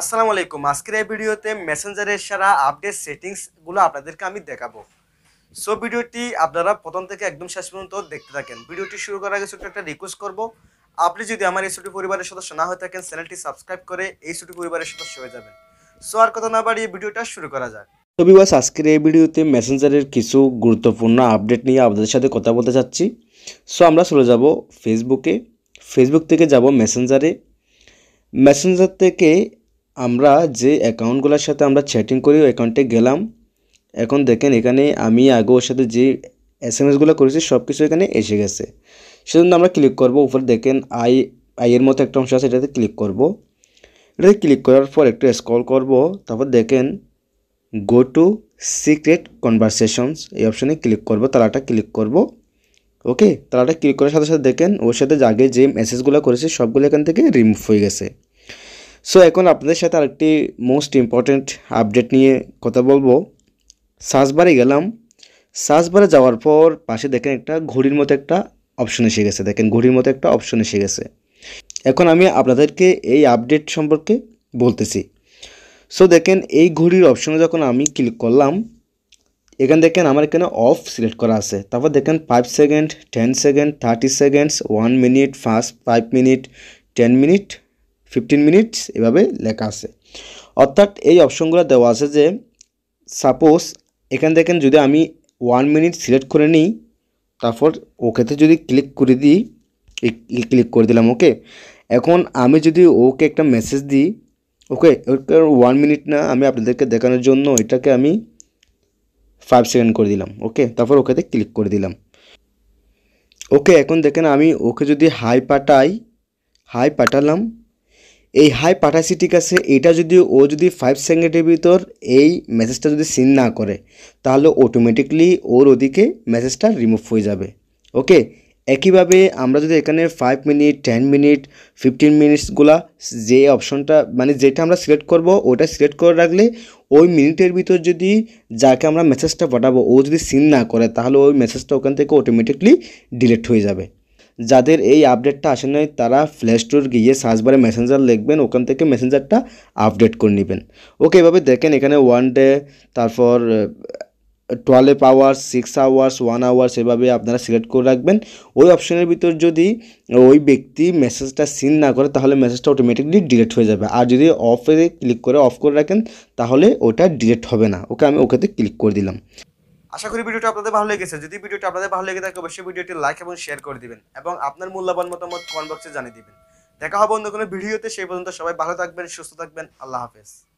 আসসালামু আলাইকুম আজকের এই ভিডিওতে মেসেঞ্জারের সারা আপডেট সেটিংসগুলো আপনাদেরকে আমি দেখাবো সো ভিডিওটি আপনারা প্রথম থেকে একদম শেষ পর্যন্ত দেখতে থাকেন ভিডিওটি শুরু করার আগে ছোট্ট একটা রিকোয়েস্ট করবো আপনি যদি আমার এই ছোটো পরিবারের সদস্য না হয়ে থাকেন চ্যানেলটি সাবস্ক্রাইব করে এই ছোটো পরিবারের সদস্য হয়ে যাবেন সো আর কথা না বাড়িয়ে ভিডিওটা শুরু করা যাক তো বিবাস আজকের এই ভিডিওতে মেসেঞ্জারের কিছু গুরুত্বপূর্ণ আপডেট নিয়ে আপনাদের সাথে কথা বলতে চাচ্ছি সো আমরা চলে যাব ফেসবুকে ফেসবুক থেকে যাব মেসেঞ্জারে মেসেঞ্জার থেকে আমরা যে অ্যাকাউন্টগুলোর সাথে আমরা চ্যাটিং করি ওই অ্যাকাউন্টে গেলাম এখন দেখেন এখানে আমি আগে ওর সাথে যে এস এম এসগুলো করেছি সব কিছু এখানে এসে গেছে সেজন্য আমরা ক্লিক করব উপরে দেখেন আই আইয়ের মতো একটা অংশ আছে এটাতে ক্লিক করব এটাতে ক্লিক করার পর একটু স্কল করব তারপর দেখেন গো টু সিক্রেট কনভারসেশনস এই অপশানে ক্লিক করব তালাটা ক্লিক করব ওকে তালাটা ক্লিক করার সাথে সাথে দেখেন ওর সাথে আগে যে মেসেজগুলো করেছে সবগুলো এখান থেকে রিমুভ হয়ে গেছে সো এখন আপনাদের সাথে আরেকটি মোস্ট ইম্পর্ট্যান্ট আপডেট নিয়ে কথা বলবো সার্চবারে গেলাম সার্চবারে যাওয়ার পর পাশে দেখেন একটা ঘড়ির মতো একটা অপশন এসে গেছে দেখেন ঘড়ির মতো একটা অপশন এসে গেছে এখন আমি আপনাদেরকে এই আপডেট সম্পর্কে বলতেছি সো দেখেন এই ঘড়ির অপশনে যখন আমি ক্লিক করলাম এখানে দেখেন আমার এখানে অফ সিলেক্ট করা আছে তারপর দেখেন five second ten second thirty seconds one minute first five minute ten minute fifteen minutes এভাবে লেখা আছে অর্থাৎ এই অপশনগুলো দেওয়া আছে যে সাপোজ এখান থেকে যদি আমি ওয়ান মিনিট সিলেক্ট করে নিই তারপর ওকেতে যদি ক্লিক করে দিই ক্লিক করে দিলাম ওকে এখন আমি যদি ওকে একটা মেসেজ দিই ওকে ওয়ান মিনিট না আমি আপনাদেরকে দেখানোর জন্য এটাকে আমি ফাইভ সেকেন্ড করে দিলাম ওকে তারপর ওকেতে ক্লিক করে দিলাম ওকে এখন দেখেন আমি ওকে যদি হাই পাঠাই হাই পাঠালাম এই হাই পাঠাইছি ঠিক আছে এটা যদি ও যদি ফাইভ সেকেন্ডের ভিতর এই মেসেজটা যদি সিন না করে তাহলে অটোমেটিকলি ওর ওদিকে মেসেজটা রিমুভ হয়ে যাবে ওকে একইভাবে আমরা যদি এখানে five minute ten minute fifteen মিনিটসগুলা যে অপশনটা মানে যেটা আমরা সিলেক্ট করব ওটা সিলেক্ট করে রাখলে ওই মিনিটের ভিতর যদি যাকে আমরা মেসেজটা পাঠাবো ও যদি সিন না করে তাহলে ওই মেসেজটা ওখান থেকে অটোমেটিকলি ডিলিট হয়ে যাবে যাদের এই আপডেটটা আসে নাই তারা প্লে স্টোর গিয়ে সার্চ বারে মেসেঞ্জার লিখবেন ওখান থেকে মেসেঞ্জারটা আপডেট করে নেবেন ওকে এভাবে দেখেন এখানে ওয়ান ডে তারপর twelve hours six hours one hours এভাবে আপনারা সিলেক্ট করে রাখবেন ওই অপশনের ভিতর যদি ওই ব্যক্তি মেসেজটা সিন না করে তাহলে মেসেজটা অটোমেটিকলি ডিলেট হয়ে যাবে আর যদি অফে ক্লিক করে অফ করে রাখেন তাহলে ওটা ডিলেট হবে না ওকে আমি ওকেতে ক্লিক করে দিলাম আশা করি ভিডিওটা আপনাদের ভালো লেগেছে যদি ভিডিওটা আপনাদের ভালো লেগে থাকে অবশ্যই ভিডিওটি লাইক এবং শেয়ার করে দিবেন এবং আপনার মূল্যবান মতামত কমেন্ট বক্সে জানিয়ে দিবেন দেখা হবে অন্য কোনো ভিডিওতে সেই পর্যন্ত সবাই ভালো থাকবেন সুস্থ থাকবেন আল্লাহ হাফেজ